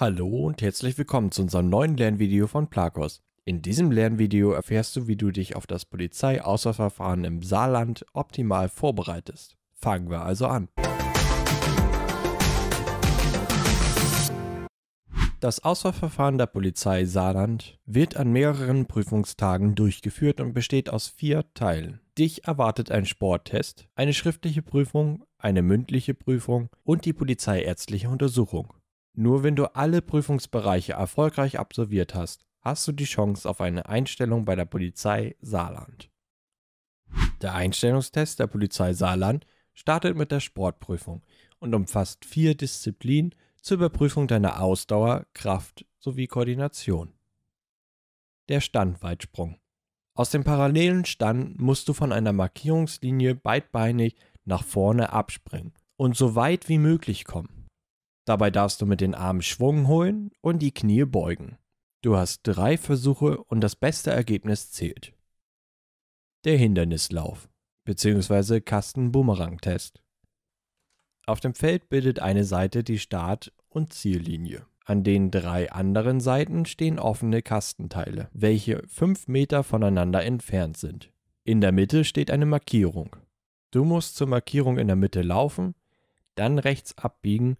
Hallo und herzlich willkommen zu unserem neuen Lernvideo von Plakos. In diesem Lernvideo erfährst du, wie du dich auf das Polizeiauswahlverfahren im Saarland optimal vorbereitest. Fangen wir also an. Das Auswahlverfahren der Polizei Saarland wird an mehreren Prüfungstagen durchgeführt und besteht aus vier Teilen. Dich erwartet ein Sporttest, eine schriftliche Prüfung, eine mündliche Prüfung und die polizeiärztliche Untersuchung. Nur wenn du alle Prüfungsbereiche erfolgreich absolviert hast, hast du die Chance auf eine Einstellung bei der Polizei Saarland. Der Einstellungstest der Polizei Saarland startet mit der Sportprüfung und umfasst vier Disziplinen zur Überprüfung deiner Ausdauer, Kraft sowie Koordination. Der Standweitsprung. Aus dem parallelen Stand musst du von einer Markierungslinie beidbeinig nach vorne abspringen und so weit wie möglich kommen. Dabei darfst du mit den Armen Schwung holen und die Knie beugen. Du hast drei Versuche und das beste Ergebnis zählt. Der Hindernislauf bzw. Kasten-Bumerang-Test. Auf dem Feld bildet eine Seite die Start- und Ziellinie. An den drei anderen Seiten stehen offene Kastenteile, welche 5 Meter voneinander entfernt sind. In der Mitte steht eine Markierung. Du musst zur Markierung in der Mitte laufen, dann rechts abbiegen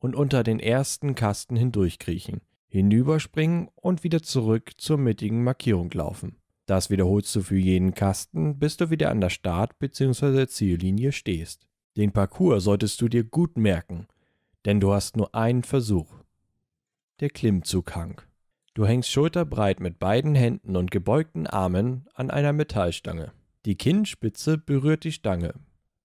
und unter den ersten Kasten hindurchkriechen, hinüberspringen und wieder zurück zur mittigen Markierung laufen. Das wiederholst du für jeden Kasten, bis du wieder an der Start- bzw. Ziellinie stehst. Den Parcours solltest du dir gut merken, denn du hast nur einen Versuch. Der Klimmzughang. Du hängst schulterbreit mit beiden Händen und gebeugten Armen an einer Metallstange. Die Kinnspitze berührt die Stange,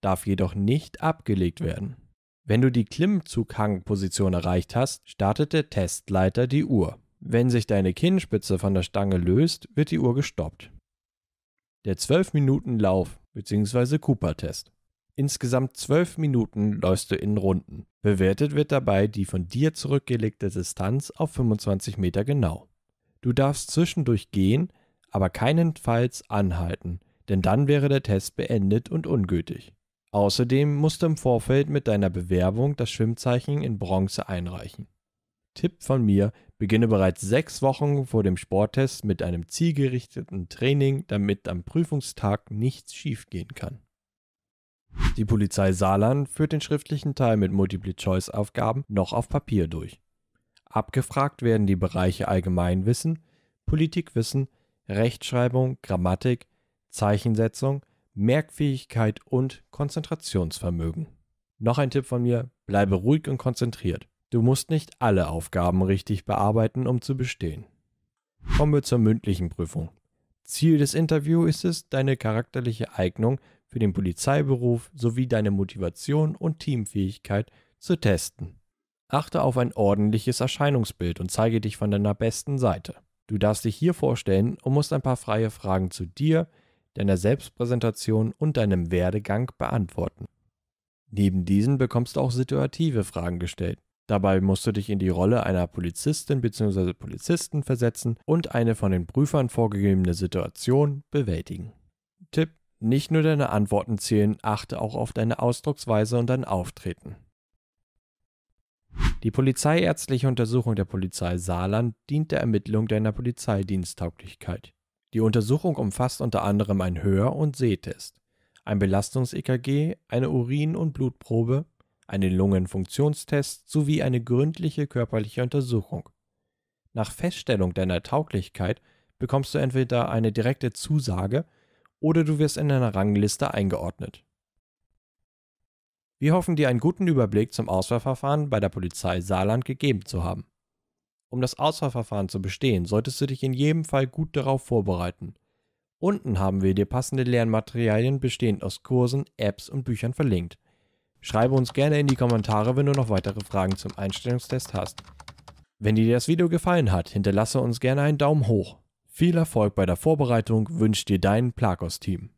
darf jedoch nicht abgelegt werden. Wenn du die Klimmzughangposition erreicht hast, startet der Testleiter die Uhr. Wenn sich deine Kinnspitze von der Stange löst, wird die Uhr gestoppt. Der 12-Minuten-Lauf bzw. Cooper-Test. Insgesamt 12 Minuten läufst du in Runden. Bewertet wird dabei die von dir zurückgelegte Distanz auf 25 Meter genau. Du darfst zwischendurch gehen, aber keinenfalls anhalten, denn dann wäre der Test beendet und ungültig. Außerdem musst du im Vorfeld mit deiner Bewerbung das Schwimmzeichen in Bronze einreichen. Tipp von mir, beginne bereits sechs Wochen vor dem Sporttest mit einem zielgerichteten Training, damit am Prüfungstag nichts schiefgehen kann. Die Polizei Saarland führt den schriftlichen Teil mit Multiple-Choice-Aufgaben noch auf Papier durch. Abgefragt werden die Bereiche Allgemeinwissen, Politikwissen, Rechtschreibung, Grammatik, Zeichensetzung, Merkfähigkeit und Konzentrationsvermögen. Noch ein Tipp von mir, bleibe ruhig und konzentriert. Du musst nicht alle Aufgaben richtig bearbeiten, um zu bestehen. Kommen wir zur mündlichen Prüfung. Ziel des Interviews ist es, deine charakterliche Eignung für den Polizeiberuf sowie deine Motivation und Teamfähigkeit zu testen. Achte auf ein ordentliches Erscheinungsbild und zeige dich von deiner besten Seite. Du darfst dich hier vorstellen und musst ein paar freie Fragen zu dir, deiner Selbstpräsentation und deinem Werdegang beantworten. Neben diesen bekommst du auch situative Fragen gestellt. Dabei musst du dich in die Rolle einer Polizistin bzw. Polizisten versetzen und eine von den Prüfern vorgegebene Situation bewältigen. Tipp: Nicht nur deine Antworten zählen, achte auch auf deine Ausdrucksweise und dein Auftreten. Die polizeiärztliche Untersuchung der Polizei Saarland dient der Ermittlung deiner Polizeidiensttauglichkeit. Die Untersuchung umfasst unter anderem ein Hör- und Sehtest, ein Belastungs-EKG, eine Urin- und Blutprobe, einen Lungenfunktionstest sowie eine gründliche körperliche Untersuchung. Nach Feststellung deiner Tauglichkeit bekommst du entweder eine direkte Zusage oder du wirst in einer Rangliste eingeordnet. Wir hoffen, dir einen guten Überblick zum Auswahlverfahren bei der Polizei Saarland gegeben zu haben. Um das Auswahlverfahren zu bestehen, solltest du dich in jedem Fall gut darauf vorbereiten. Unten haben wir dir passende Lernmaterialien bestehend aus Kursen, Apps und Büchern verlinkt. Schreibe uns gerne in die Kommentare, wenn du noch weitere Fragen zum Einstellungstest hast. Wenn dir das Video gefallen hat, hinterlasse uns gerne einen Daumen hoch. Viel Erfolg bei der Vorbereitung wünscht dir dein Plakos-Team.